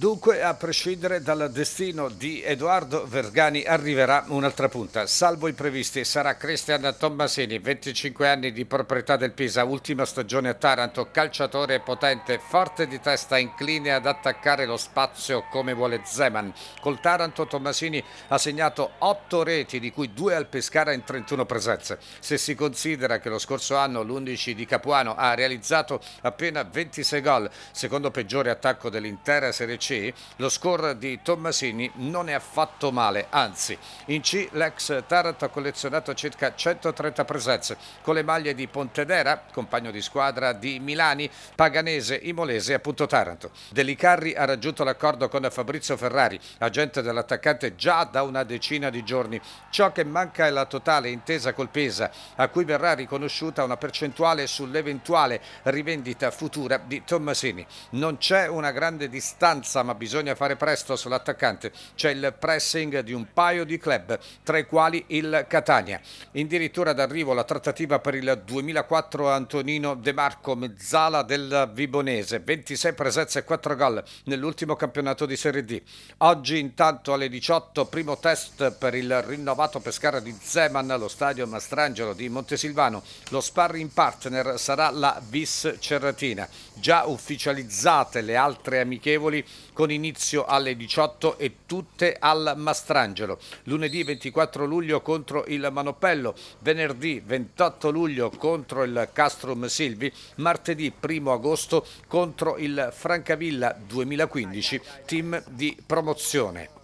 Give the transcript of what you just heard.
Dunque, a prescindere dal destino di Edoardo Vergani, arriverà un'altra punta. Salvo i previsti, sarà Cristian Tommasini, 25 anni di proprietà del Pisa, ultima stagione a Taranto, calciatore potente, forte di testa, incline ad attaccare lo spazio come vuole Zeman. Col Taranto Tommasini ha segnato 8 reti, di cui 2 al Pescara in 31 presenze. Se si considera che lo scorso anno l'11 di Capuano ha realizzato appena 26 gol, secondo peggiore attacco dell'intera Serie C, lo score di Tommasini non è affatto male, anzi in C l'ex Taranto ha collezionato circa 130 presenze con le maglie di Pontedera, compagno di squadra di Milani, Paganese, Imolese e appunto Taranto. Delicarri ha raggiunto l'accordo con Fabrizio Ferrari, agente dell'attaccante già da una decina di giorni. Ciò che manca è la totale intesa col Pesa, a cui verrà riconosciuta una percentuale sull'eventuale rivendita futura di Tommasini. Non c'è una grande distanza passa, ma bisogna fare presto sull'attaccante. C'è il pressing di un paio di club, tra i quali il Catania. Addirittura d'arrivo la trattativa per il 2004 Antonino De Marco, mezzala del Vibonese. 26 presenze e 4 gol nell'ultimo campionato di Serie D. Oggi intanto alle 18 primo test per il rinnovato Pescara di Zeman allo stadio Mastrangelo di Montesilvano. Lo sparring partner sarà la Vis Cerratina. Già ufficializzate le altre amichevoli con inizio alle 18 e tutte al Mastrangelo. Lunedì 24 luglio contro il Manopello, venerdì 28 luglio contro il Castrum Silvi, martedì 1 agosto contro il Francavilla 2015, team di promozione.